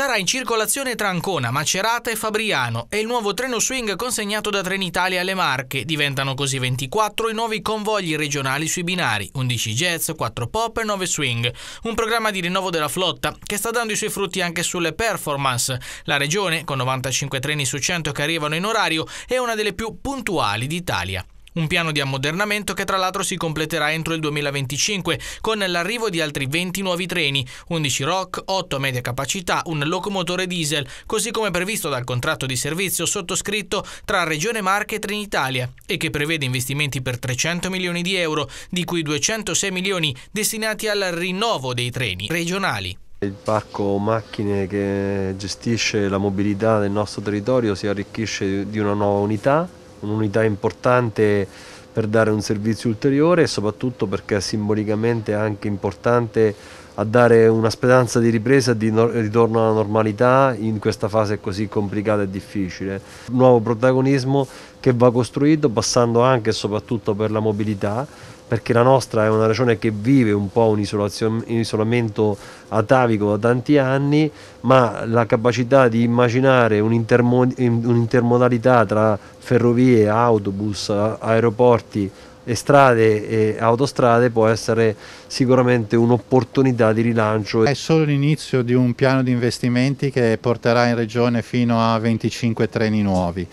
sarà in circolazione tra Ancona, Macerata e Fabriano e il nuovo treno swing consegnato da Trenitalia alle Marche. Diventano così 24 i nuovi convogli regionali sui binari, 11 jazz, 4 pop e 9 swing. Un programma di rinnovo della flotta che sta dando i suoi frutti anche sulle performance. La regione, con 95 treni su 100 che arrivano in orario, è una delle più puntuali d'Italia. Un piano di ammodernamento che tra l'altro si completerà entro il 2025 con l'arrivo di altri 20 nuovi treni, 11 ROC, 8 a media capacità, un locomotore diesel, così come previsto dal contratto di servizio sottoscritto tra Regione Marche e Trenitalia e che prevede investimenti per 300 milioni di euro, di cui 206 milioni destinati al rinnovo dei treni regionali. Il parco macchine che gestisce la mobilità del nostro territorio si arricchisce di una nuova unità un'unità importante per dare un servizio ulteriore e soprattutto perché simbolicamente è anche importante a dare una speranza di ripresa e di no- ritorno alla normalità in questa fase così complicata e difficile. Un nuovo protagonismo che va costruito passando anche e soprattutto per la mobilità, perché la nostra è una regione che vive un po' un, un isolamento atavico da tanti anni, ma la capacità di immaginare un'intermodalità tra ferrovie, autobus, aeroporti, e strade e autostrade può essere sicuramente un'opportunità di rilancio. È solo l'inizio di un piano di investimenti che porterà in regione fino a 25 treni nuovi.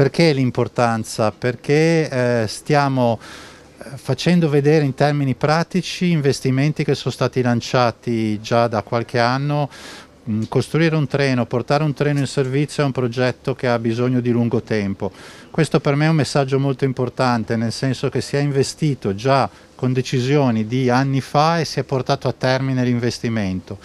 Perché l'importanza? Perché eh, stiamo eh, facendo vedere in termini pratici investimenti che sono stati lanciati già da qualche anno Mm, costruire un treno, portare un treno in servizio è un progetto che ha bisogno di lungo tempo. Questo per me è un messaggio molto importante, nel senso che si è investito già con decisioni di anni fa e si è portato a termine l'investimento.